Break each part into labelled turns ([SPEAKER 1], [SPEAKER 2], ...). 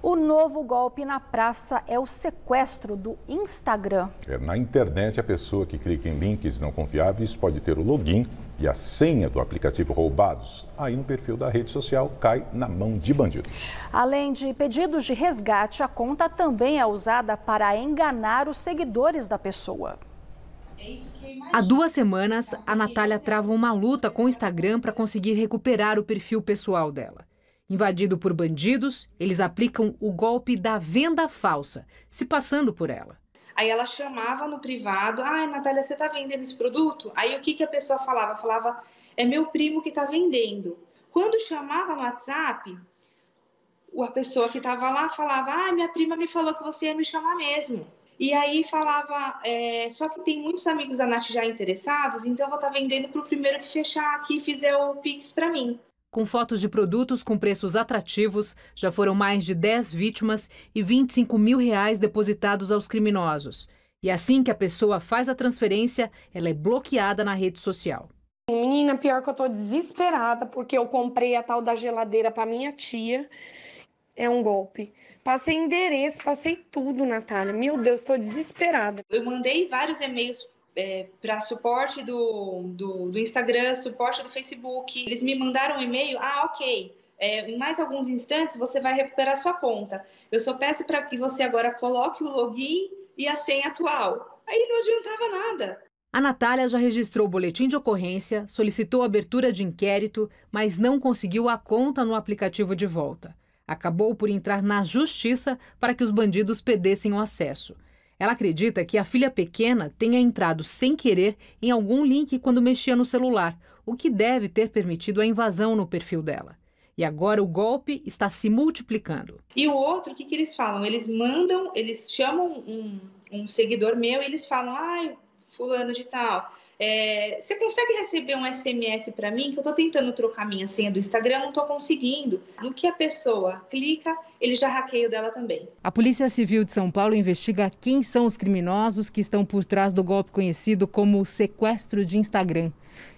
[SPEAKER 1] O novo golpe na praça é o sequestro do Instagram.
[SPEAKER 2] É, na internet, a pessoa que clica em links não confiáveis pode ter o login e a senha do aplicativo roubados. Aí no perfil da rede social cai na mão de bandidos.
[SPEAKER 1] Além de pedidos de resgate, a conta também é usada para enganar os seguidores
[SPEAKER 3] da pessoa. Há duas semanas, a Natália trava uma luta com o Instagram para conseguir recuperar o perfil pessoal dela. Invadido por bandidos, eles aplicam o golpe da venda falsa, se passando por ela.
[SPEAKER 4] Aí ela chamava no privado, ah, Natália, você está vendendo esse produto? Aí o que, que a pessoa falava? Falava, é meu primo que está vendendo. Quando chamava no WhatsApp, a pessoa que estava lá falava, ah, minha prima me falou que você ia me chamar mesmo. E aí falava, é, só que tem muitos amigos da Nath já interessados, então eu vou estar tá vendendo para o primeiro que fechar
[SPEAKER 3] aqui e fizer o Pix para mim. Com fotos de produtos com preços atrativos, já foram mais de 10 vítimas e 25 mil reais depositados aos criminosos. E assim que a pessoa faz a transferência, ela é bloqueada na rede social. Menina, pior
[SPEAKER 4] que eu tô desesperada porque eu comprei a tal da geladeira para minha tia. É um golpe. Passei endereço, passei tudo, Natália. Meu Deus, estou desesperada. Eu mandei vários e-mails é, para suporte do, do, do, Instagram, suporte do Facebook. Eles me mandaram um e-mail, ah, ok, é, em mais alguns instantes você vai recuperar sua conta. Eu só peço para que você agora coloque o login e a senha atual. Aí não adiantava nada.
[SPEAKER 3] A Natália já registrou o boletim de ocorrência, solicitou abertura de inquérito, mas não conseguiu a conta no aplicativo de volta. Acabou por entrar na justiça para que os bandidos pedessem o acesso. Ela acredita que a filha pequena tenha entrado sem querer em algum link quando mexia no celular, o que deve ter permitido a invasão no perfil dela. E agora o golpe está se multiplicando.
[SPEAKER 4] E o outro, o que, que eles falam? Eles mandam, eles chamam um, um seguidor meu e eles falam: ai, fulano de tal, é, você consegue receber um SMS para mim que eu estou tentando trocar minha senha do Instagram, não estou conseguindo. No que a pessoa clica, ele já hackeia o dela também.
[SPEAKER 3] A Polícia Civil de São Paulo investiga quem são os criminosos que estão por trás do golpe conhecido como sequestro de Instagram.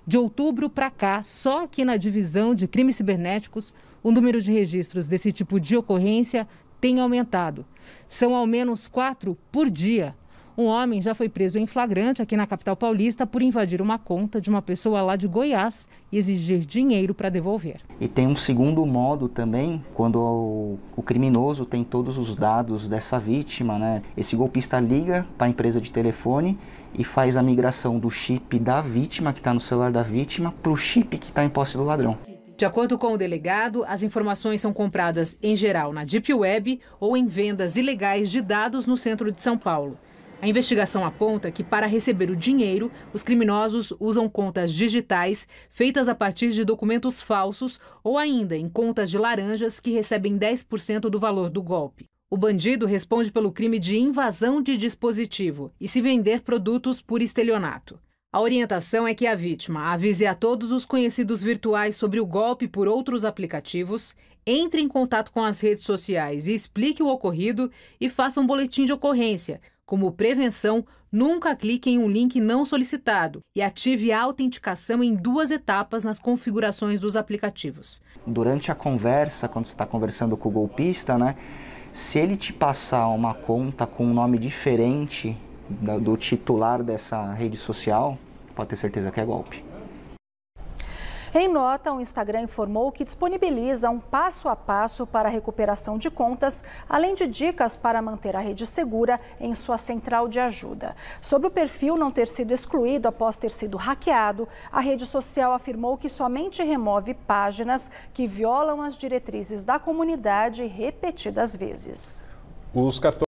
[SPEAKER 3] De outubro para cá, só aqui na divisão de crimes cibernéticos, o número de registros desse tipo de ocorrência tem aumentado. São ao menos quatro por dia. Um homem já foi preso em flagrante aqui na capital paulista por invadir uma conta de uma pessoa lá de Goiás e exigir dinheiro para devolver.
[SPEAKER 2] E tem um segundo modo também, quando o, o criminoso tem todos os dados dessa vítima, né? Esse golpista liga para a empresa de telefone e faz a migração do chip da vítima, que está no celular da vítima, para o chip que está em posse do ladrão.
[SPEAKER 3] De acordo com o delegado, as informações são compradas em geral na Deep Web ou em vendas ilegais de dados no centro de São Paulo. A investigação aponta que, para receber o dinheiro, os criminosos usam contas digitais feitas a partir de documentos falsos ou ainda em contas de laranjas que recebem 10% do valor do golpe. O bandido responde pelo crime de invasão de dispositivo e se vender produtos por estelionato. A orientação é que a vítima avise a todos os conhecidos virtuais sobre o golpe por outros aplicativos, entre em contato com as redes sociais e explique o ocorrido e faça um boletim de ocorrência como prevenção, nunca clique em um link não solicitado e ative a autenticação em duas etapas nas configurações dos aplicativos.
[SPEAKER 2] Durante a conversa, quando você está conversando com o golpista, né, se ele te passar uma conta com um nome diferente do titular dessa rede social, pode ter certeza que é golpe.
[SPEAKER 1] Em nota, o Instagram informou que disponibiliza um passo a passo para a recuperação de contas, além de dicas para manter a rede segura em sua central de ajuda. Sobre o perfil não ter sido excluído após ter sido hackeado, a rede social afirmou que somente remove páginas que violam as diretrizes da comunidade repetidas vezes.
[SPEAKER 2] Os cartões